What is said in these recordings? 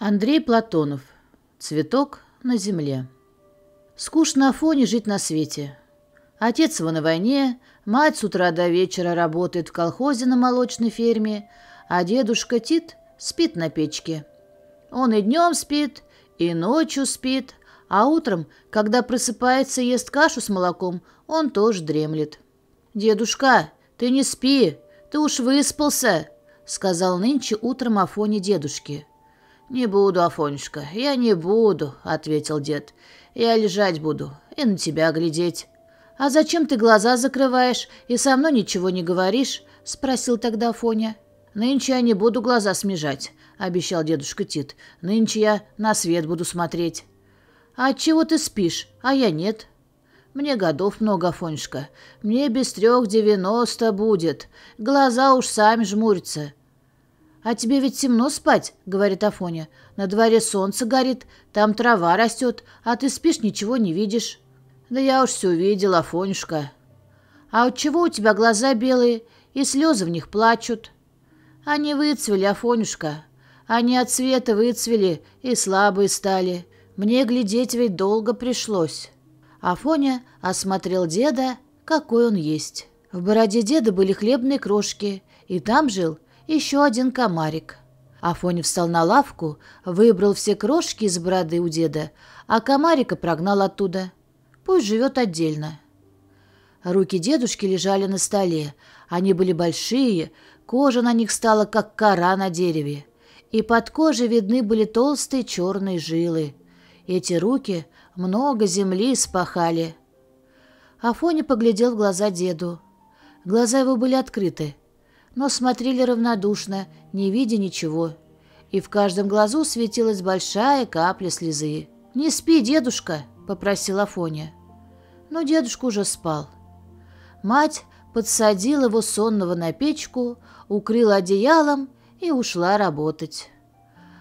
Андрей Платонов. Цветок на земле. Скучно Афоне жить на свете. Отец его на войне, мать с утра до вечера работает в колхозе на молочной ферме, а дедушка Тит спит на печке. Он и днем спит, и ночью спит, а утром, когда просыпается и ест кашу с молоком, он тоже дремлет. «Дедушка, ты не спи, ты уж выспался», — сказал нынче утром Афоне дедушке. «Не буду, Афонюшка, я не буду», — ответил дед. «Я лежать буду и на тебя глядеть». «А зачем ты глаза закрываешь и со мной ничего не говоришь?» — спросил тогда Афоня. «Нынче я не буду глаза смежать», — обещал дедушка Тит. «Нынче я на свет буду смотреть». «А чего ты спишь, а я нет?» «Мне годов много, Афонюшка. Мне без трех девяносто будет. Глаза уж сами жмурятся. «А тебе ведь темно спать», — говорит Афоня. «На дворе солнце горит, там трава растет, а ты спишь, ничего не видишь». «Да я уж все видел, Афонюшка». «А от чего у тебя глаза белые, и слезы в них плачут?» «Они выцвели, Афонюшка. Они от света выцвели и слабые стали. Мне глядеть ведь долго пришлось». Афоня осмотрел деда, какой он есть. В бороде деда были хлебные крошки, и там жил еще один комарик. Афоня встал на лавку, выбрал все крошки из бороды у деда, а комарика прогнал оттуда. Пусть живет отдельно. Руки дедушки лежали на столе. Они были большие, кожа на них стала как кора на дереве. И под кожей видны были толстые черные жилы. Эти руки много земли спахали. Афоня поглядел в глаза деду. Глаза его были открыты но смотрели равнодушно, не видя ничего. И в каждом глазу светилась большая капля слезы. «Не спи, дедушка!» – попросила Фоня. Но дедушка уже спал. Мать подсадила его сонного на печку, укрыла одеялом и ушла работать.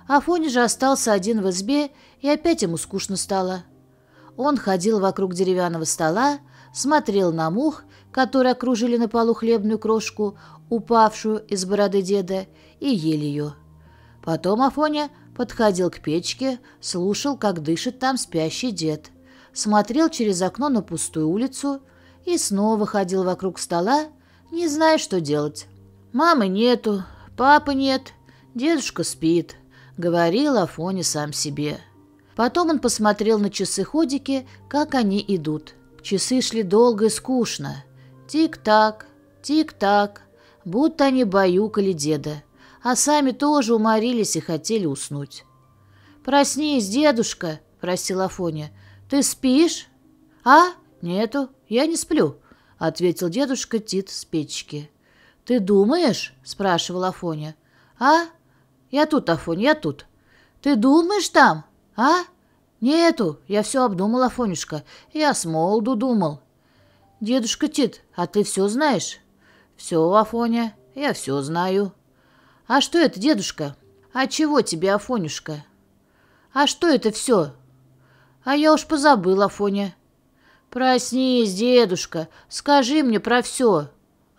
Афоня же остался один в избе, и опять ему скучно стало. Он ходил вокруг деревянного стола, смотрел на мух которые окружили на полу хлебную крошку, упавшую из бороды деда, и ели ее. Потом Афоня подходил к печке, слушал, как дышит там спящий дед, смотрел через окно на пустую улицу и снова ходил вокруг стола, не зная, что делать. «Мамы нету, папы нет, дедушка спит», — говорил Афоня сам себе. Потом он посмотрел на часы-ходики, как они идут. Часы шли долго и скучно. Тик-так, тик-так, будто они баюкали деда, а сами тоже уморились и хотели уснуть. «Проснись, дедушка!» — просила Афоня. «Ты спишь?» «А? Нету, я не сплю», — ответил дедушка Тит с печки. «Ты думаешь?» — спрашивал Афоня. «А? Я тут, Афоня, я тут». «Ты думаешь там? А?» «Нету, я все обдумал, Афонюшка. Я с Молду думал. «Дедушка Тит, а ты все знаешь?» «Все, Афоня, я все знаю». «А что это, дедушка?» «А чего тебе, Афонюшка?» «А что это все?» «А я уж позабыл, Афоня». «Проснись, дедушка, скажи мне про все».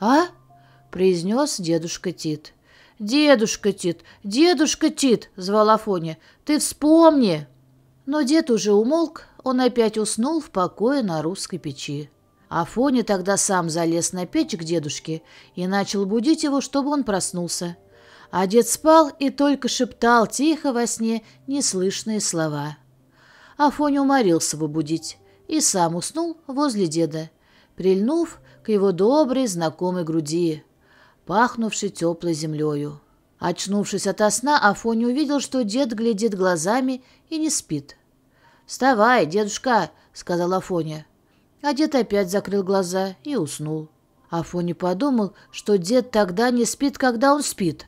«А?» — произнес дедушка Тит. «Дедушка Тит, дедушка Тит!» — звал Афоня. «Ты вспомни!» Но дед уже умолк, он опять уснул в покое на русской печи. Афоня тогда сам залез на печь к дедушке и начал будить его, чтобы он проснулся. А дед спал и только шептал тихо во сне неслышные слова. Афоня уморился его будить и сам уснул возле деда, прильнув к его доброй знакомой груди, пахнувшей теплой землею. Очнувшись ото сна, Афоня увидел, что дед глядит глазами и не спит. «Вставай, дедушка!» — сказал Афоня. А дед опять закрыл глаза и уснул. Афони подумал, что дед тогда не спит, когда он спит.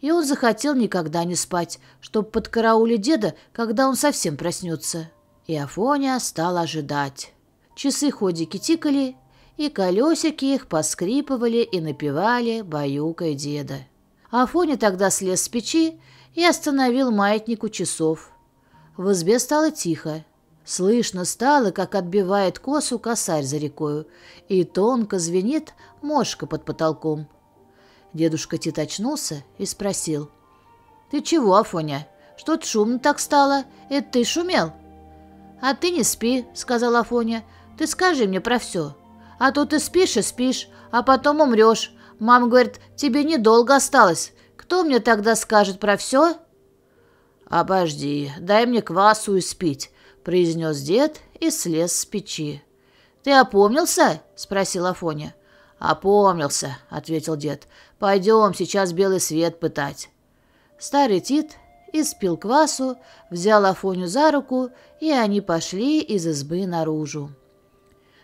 И он захотел никогда не спать, чтобы под деда, когда он совсем проснется. И Афоня стал ожидать. Часы-ходики тикали, и колесики их поскрипывали и напевали, баюкая деда. Афоня тогда слез с печи и остановил маятнику часов. В избе стало тихо. Слышно стало, как отбивает косу косарь за рекою, и тонко звенит мошка под потолком. Дедушка Тит очнулся и спросил. «Ты чего, Афоня? Что-то шумно так стало. Это ты шумел?» «А ты не спи», — сказал Афоня. «Ты скажи мне про все. А то ты спишь и спишь, а потом умрешь. Мама говорит, тебе недолго осталось. Кто мне тогда скажет про все?» «Обожди, дай мне квасу и спить», — произнес дед и слез с печи. «Ты опомнился?» — спросил Афоня. «Опомнился», — ответил дед. «Пойдем, сейчас белый свет пытать». Старый Тит испил квасу, взял Афоню за руку, и они пошли из избы наружу.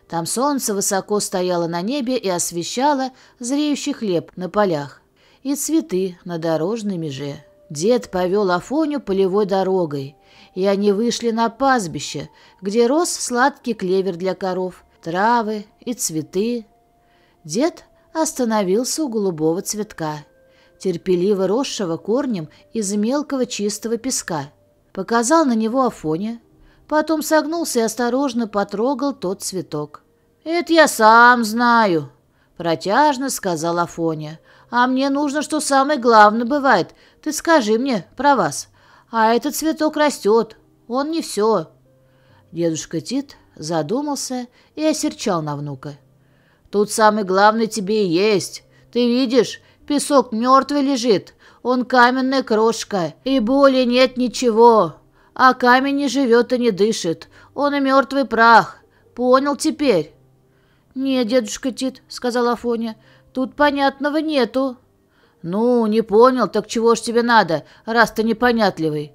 Там солнце высоко стояло на небе и освещало зреющий хлеб на полях и цветы на дорожной меже. Дед повел Афоню полевой дорогой, и они вышли на пастбище, где рос сладкий клевер для коров, травы и цветы. Дед остановился у голубого цветка, терпеливо росшего корнем из мелкого чистого песка. Показал на него Афоне, потом согнулся и осторожно потрогал тот цветок. «Это я сам знаю», — протяжно сказал Афоня. «А мне нужно, что самое главное бывает. Ты скажи мне про вас. А этот цветок растет, он не все. Дедушка Тит задумался и осерчал на внука. Тут самый главный тебе и есть. Ты видишь, песок мертвый лежит, он каменная крошка, и боли нет ничего. А камень не живет и не дышит, он и мертвый прах. Понял теперь? «Нет, дедушка Тит», — сказала Афоня, — «тут понятного нету». «Ну, не понял, так чего ж тебе надо, раз ты непонятливый?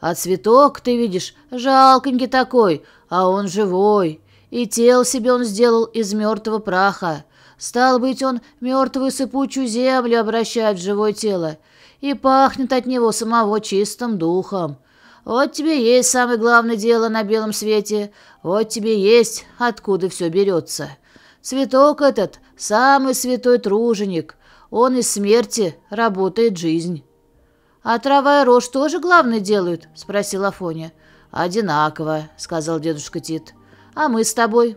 А цветок, ты видишь, жалконький такой, а он живой. И тело себе он сделал из мертвого праха. Стал быть, он мертвую сыпучую землю обращает в живое тело, и пахнет от него самого чистым духом. Вот тебе есть самое главное дело на белом свете, вот тебе есть, откуда все берется. Цветок этот — самый святой труженик, он из смерти работает жизнь. «А трава и рожь тоже главное делают?» — спросил Афоня. «Одинаково», — сказал дедушка Тит. «А мы с тобой?»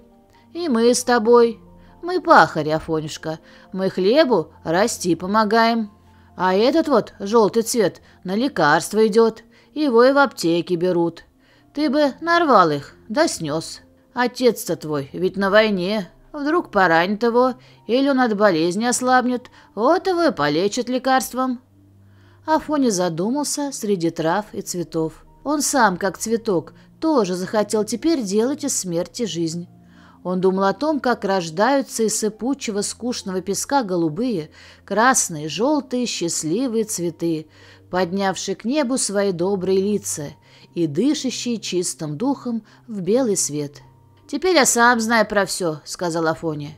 «И мы с тобой. Мы пахари, Афонюшка. Мы хлебу расти помогаем. А этот вот, желтый цвет, на лекарство идет. Его и в аптеке берут. Ты бы нарвал их, да снес. Отец-то твой ведь на войне, Вдруг поранит его, или он от болезни ослабнет, вот его и полечат лекарством». Афоня задумался среди трав и цветов. Он сам, как цветок, тоже захотел теперь делать из смерти жизнь. Он думал о том, как рождаются из сыпучего скучного песка голубые, красные, желтые, счастливые цветы, поднявшие к небу свои добрые лица и дышащие чистым духом в белый свет. «Теперь я сам знаю про все», — сказала Афоня.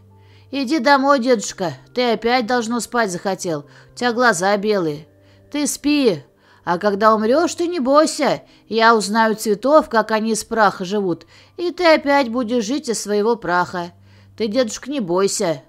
«Иди домой, дедушка. Ты опять должно спать захотел. У тебя глаза белые. Ты спи. А когда умрешь, ты не бойся. Я узнаю цветов, как они из праха живут. И ты опять будешь жить из своего праха. Ты, дедушка, не бойся».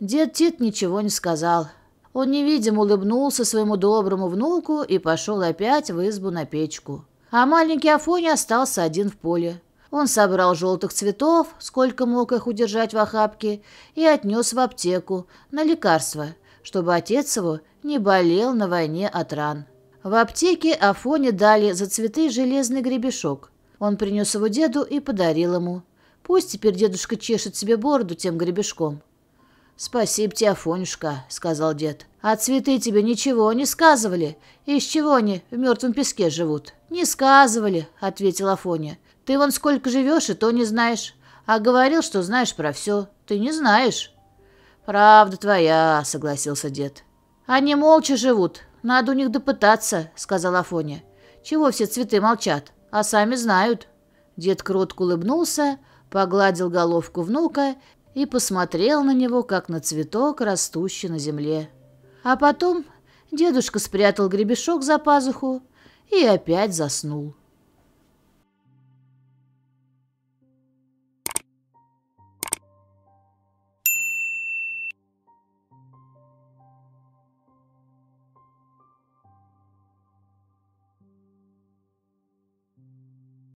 Дед Тит ничего не сказал. Он невидим улыбнулся своему доброму внуку и пошел опять в избу на печку. А маленький Афоня остался один в поле. Он собрал желтых цветов, сколько мог их удержать в охапке, и отнес в аптеку на лекарство, чтобы отец его не болел на войне от ран. В аптеке Афоне дали за цветы железный гребешок. Он принес его деду и подарил ему. Пусть теперь дедушка чешет себе бороду тем гребешком. «Спасибо тебе, Афонюшка», — сказал дед. «А цветы тебе ничего не сказывали? Из чего они в мертвом песке живут?» «Не сказывали», — ответил Афоня. Ты вон сколько живешь, и то не знаешь. А говорил, что знаешь про все. Ты не знаешь». «Правда твоя», — согласился дед. «Они молча живут. Надо у них допытаться», — сказал Афоня. «Чего все цветы молчат? А сами знают». Дед кротко улыбнулся, погладил головку внука и посмотрел на него, как на цветок, растущий на земле. А потом дедушка спрятал гребешок за пазуху и опять заснул.